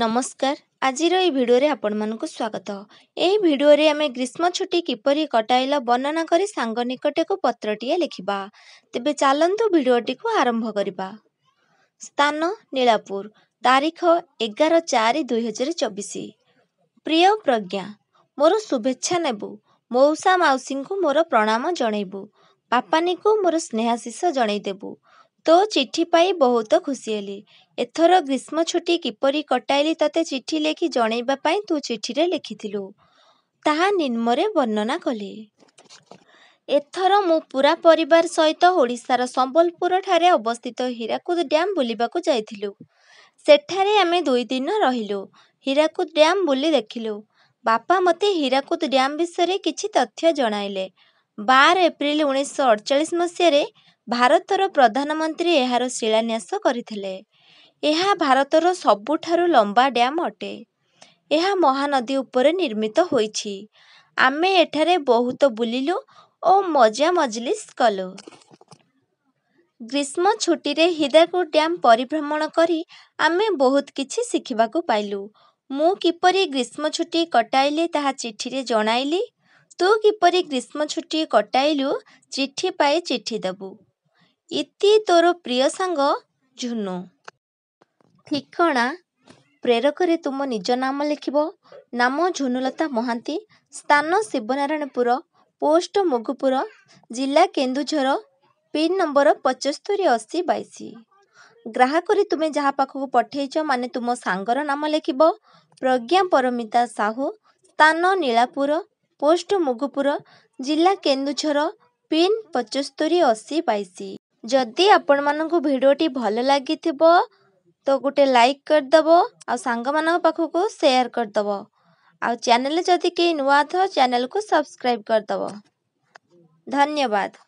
ନମସ୍କାର ଆଜିର ଏହି ଭିଡ଼ିଓରେ ଆପଣମାନଙ୍କୁ ସ୍ୱାଗତ ଏହି ଭିଡ଼ିଓରେ ଆମେ ଗ୍ରୀଷ୍ମ ଛୁଟି କିପରି କଟାଇଲ ବର୍ଣ୍ଣନା କରି ସାଙ୍ଗ ନିକଟକୁ ପତ୍ରଟିଏ ଲେଖିବା ତେବେ ଚାଲନ୍ତୁ ଭିଡ଼ିଓଟିକୁ ଆରମ୍ଭ କରିବା ସ୍ଥାନ ନୀଳାପୁର ତାରିଖ ଏଗାର ଚାରି ଦୁଇହଜାର ଚବିଶ ପ୍ରିୟ ପ୍ରଜ୍ଞା ମୋର ଶୁଭେଚ୍ଛା ନେବୁ ମଉସା ମାଉସୀଙ୍କୁ ମୋର ପ୍ରଣାମ ଜଣେଇବୁ ପାପାନୀକୁ ମୋର ସ୍ନେହାଶିଷ ଜଣେଇଦେବୁ ତୋ ଚିଠି ପାଇ ବହୁତ ଖୁସି ହେଲି ଏଥର ଗ୍ରୀଷ୍ମ ଛୁଟି କିପରି କଟାଇଲି ତୋତେ ଚିଠି ଲେଖି ଜଣେଇବା ପାଇଁ ତୁ ଚିଠିରେ ଲେଖିଥିଲୁ ତାହା ନିମ୍ନରେ ବର୍ଣ୍ଣନା କଲି ଏଥର ମୁଁ ପୁରା ପରିବାର ସହିତ ଓଡ଼ିଶାର ସମ୍ବଲପୁରଠାରେ ଅବସ୍ଥିତ ହୀରାକୁଦ ଡ୍ୟାମ୍ ବୁଲିବାକୁ ଯାଇଥିଲୁ ସେଠାରେ ଆମେ ଦୁଇ ଦିନ ରହିଲୁ ହୀରାକୁଦ ଡ୍ୟାମ୍ ବୁଲି ଦେଖିଲୁ ବାପା ମୋତେ ହୀରାକୁଦ ଡ୍ୟାମ୍ ବିଷୟରେ କିଛି ତଥ୍ୟ ଜଣାଇଲେ ବାର ଏପ୍ରିଲ ଉଣେଇଶହ ଅଠଚାଳିଶ ମସିହାରେ ଭାରତର ପ୍ରଧାନମନ୍ତ୍ରୀ ଏହାର ଶିଳାନ୍ୟାସ କରିଥିଲେ ଏହା ଭାରତର ସବୁଠାରୁ ଲମ୍ବା ଡ୍ୟାମ୍ ଅଟେ ଏହା ମହାନଦୀ ଉପରେ ନିର୍ମିତ ହୋଇଛି ଆମେ ଏଠାରେ ବହୁତ ବୁଲିଲୁ ଓ ମଜା ମଜଲିସ୍ କଲୁ ଗ୍ରୀଷ୍ମ ଛୁଟିରେ ହିଦାକୁ ଡ୍ୟାମ୍ ପରିଭ୍ରମଣ କରି ଆମେ ବହୁତ କିଛି ଶିଖିବାକୁ ପାଇଲୁ ମୁଁ କିପରି ଗ୍ରୀଷ୍ମ ଛୁଟି କଟାଇଲି ତାହା ଚିଠିରେ ଜଣାଇଲି ତୁ କିପରି ଗ୍ରୀଷ୍ମ ଛୁଟି କଟାଇଲୁ ଚିଠି ପାଇ ଚିଠି ଦେବୁ ଇତି ତୋର ପ୍ରିୟ ସାଙ୍ଗ ଝୁନୁ ଠିକଣା ପ୍ରେରକରେ ତୁମ ନିଜ ନାମ ଲେଖିବ ନାମ ଝୁନୁଲତା ମହାନ୍ତି ସ୍ଥାନ ଶିବନାରାୟଣପୁର ପୋଷ୍ଟ ମୁଗୁପୁର ଜିଲ୍ଲା କେନ୍ଦୁଝର ପିନ୍ ନମ୍ବର ପଚସ୍ତରୀ ଅଶୀ ବାଇଶ ଗ୍ରାହକରେ ତୁମେ ଯାହା ପାଖକୁ ପଠେଇଛ ମାନେ ତୁମ ସାଙ୍ଗର ନାମ ଲେଖିବ ପ୍ରଜ୍ଞା ପରମିତା ସାହୁ ସ୍ଥାନ ନୀଳାପୁର ପୋଷ୍ଟ ମୁଗପୁର ଜିଲ୍ଲା କେନ୍ଦୁଝର ପିନ୍ ପଚସ୍ତରୀ ଅଶୀ ବାଇଶ ଯଦି ଆପଣମାନଙ୍କୁ ଭିଡ଼ିଓଟି ଭଲ ଲାଗିଥିବ ତ ଗୋଟେ ଲାଇକ୍ କରିଦେବ ଆଉ ସାଙ୍ଗମାନଙ୍କ ପାଖକୁ ସେୟାର କରିଦେବ ଆଉ ଚ୍ୟାନେଲ ଯଦି କେହି ନୂଆ ଥ ଚ୍ୟାନେଲକୁ ସବସ୍କ୍ରାଇବ କରିଦେବ ଧନ୍ୟବାଦ